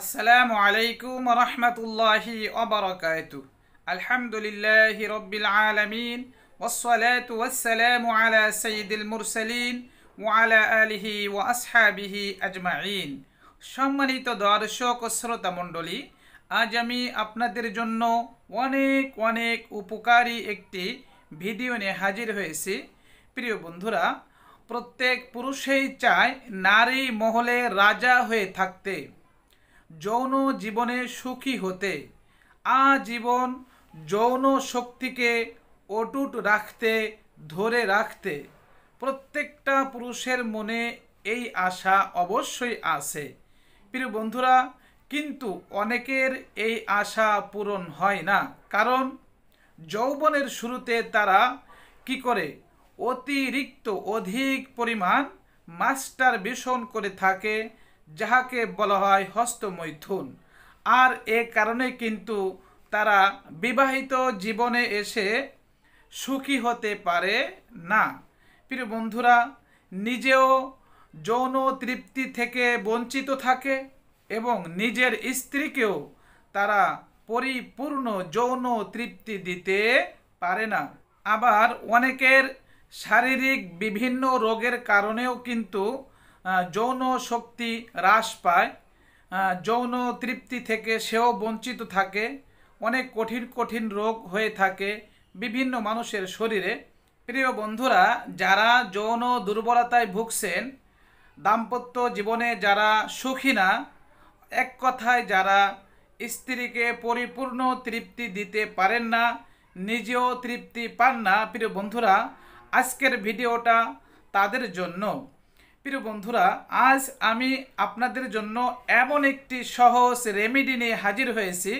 আসসালামু আলাইকুম রহমতুল্লাহি অবরকাত আলহামদুলিল্লাহ রব্বিল আলমিন ওসলাত ওয়াসালাম আলা সঈদুল মুরসালিন ওয়ালা আলিহি ও আসহাবিহি আজমাইন সম্মানিত দর্শক শ্রোতা মণ্ডলী আজ আমি আপনাদের জন্য অনেক অনেক উপকারী একটি ভিডিও নিয়ে হাজির হয়েছি প্রিয় বন্ধুরা প্রত্যেক পুরুষেই চায় নারী মহলে রাজা হয়ে থাকতে যৌন জীবনে সুখী হতে আজীবন যৌন শক্তিকে অটুট রাখতে ধরে রাখতে প্রত্যেকটা পুরুষের মনে এই আশা অবশ্যই আছে প্রিয় বন্ধুরা কিন্তু অনেকের এই আশা পূরণ হয় না কারণ যৌবনের শুরুতে তারা কি করে অতিরিক্ত অধিক পরিমাণ মাস্টার বিষণ করে থাকে যাহাকে বলা হয় হস্তমৈথুন আর এ কারণে কিন্তু তারা বিবাহিত জীবনে এসে সুখী হতে পারে না প্রিয় বন্ধুরা নিজেও যৌন তৃপ্তি থেকে বঞ্চিত থাকে এবং নিজের স্ত্রীকেও তারা পরিপূর্ণ যৌন তৃপ্তি দিতে পারে না আবার অনেকের শারীরিক বিভিন্ন রোগের কারণেও কিন্তু যৌন শক্তি হ্রাস পায় যৌন তৃপ্তি থেকে সেও বঞ্চিত থাকে অনেক কঠিন কঠিন রোগ হয়ে থাকে বিভিন্ন মানুষের শরীরে প্রিয় বন্ধুরা যারা যৌন দুর্বলতায় ভুগছেন দাম্পত্য জীবনে যারা সুখী না এক কথায় যারা স্ত্রীকে পরিপূর্ণ তৃপ্তি দিতে পারেন না নিজেও তৃপ্তি পান না প্রিয় বন্ধুরা আজকের ভিডিওটা তাদের জন্য প্রিয় বন্ধুরা আজ আমি আপনাদের জন্য এমন একটি সহজ রেমেডি নিয়ে হাজির হয়েছি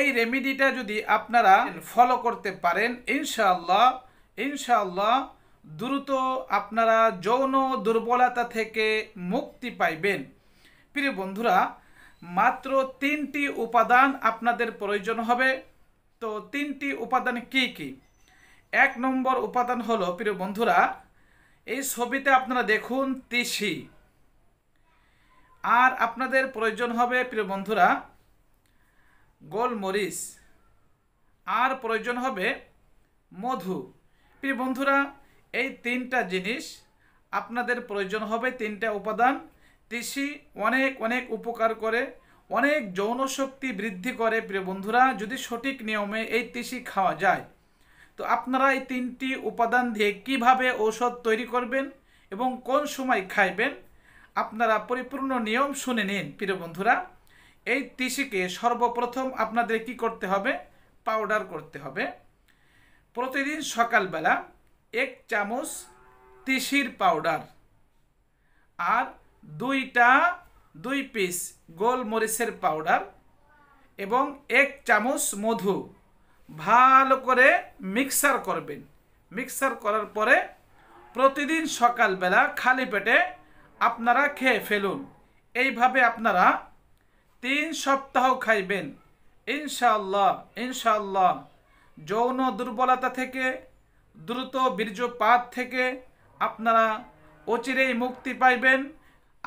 এই রেমেডিটা যদি আপনারা ফলো করতে পারেন ইনশাআল্লাহ ইনশাআল্লাহ দ্রুত আপনারা যৌন দুর্বলতা থেকে মুক্তি পাইবেন প্রিয় বন্ধুরা মাত্র তিনটি উপাদান আপনাদের প্রয়োজন হবে তো তিনটি উপাদান কি কি এক নম্বর উপাদান হলো প্রিয় বন্ধুরা এই ছবিতে আপনারা দেখুন তিসি আর আপনাদের প্রয়োজন হবে প্রিয় বন্ধুরা গোলমরিচ আর প্রয়োজন হবে মধু প্রিয় বন্ধুরা এই তিনটা জিনিস আপনাদের প্রয়োজন হবে তিনটা উপাদান তিসি অনেক অনেক উপকার করে অনেক যৌন শক্তি বৃদ্ধি করে প্রিয় বন্ধুরা যদি সঠিক নিয়মে এই তিসি খাওয়া যায় তো আপনারা এই তিনটি উপাদান দিয়ে কিভাবে ঔষধ তৈরি করবেন এবং কোন সময় খাইবেন আপনারা পরিপূর্ণ নিয়ম শুনে নিন প্রিয় বন্ধুরা এই তিসিকে সর্বপ্রথম আপনাদের কি করতে হবে পাউডার করতে হবে প্রতিদিন সকালবেলা এক চামচ তিসির পাউডার আর দুইটা দুই পিস গোলমরিচের পাউডার এবং এক চামচ মধু ভালো করে মিক্সার করবেন মিক্সার করার পরে প্রতিদিন সকালবেলা খালি পেটে আপনারা খেয়ে ফেলুন এইভাবে আপনারা তিন সপ্তাহ খাইবেন ইনশাআল্লাহ ইনশাআল্লাহ যৌন দুর্বলতা থেকে দ্রুত বীর্যপাত থেকে আপনারা অচিরেই মুক্তি পাইবেন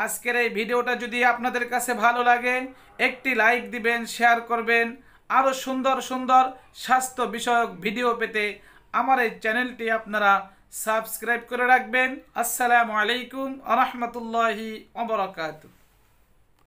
আজকের এই ভিডিওটা যদি আপনাদের কাছে ভালো লাগে একটি লাইক দিবেন শেয়ার করবেন আরও সুন্দর সুন্দর স্বাস্থ্য বিষয়ক ভিডিও পেতে আমার এই চ্যানেলটি আপনারা সাবস্ক্রাইব করে রাখবেন আসসালামু আলাইকুম আ রহমতুল্লাহি অবরাকাতু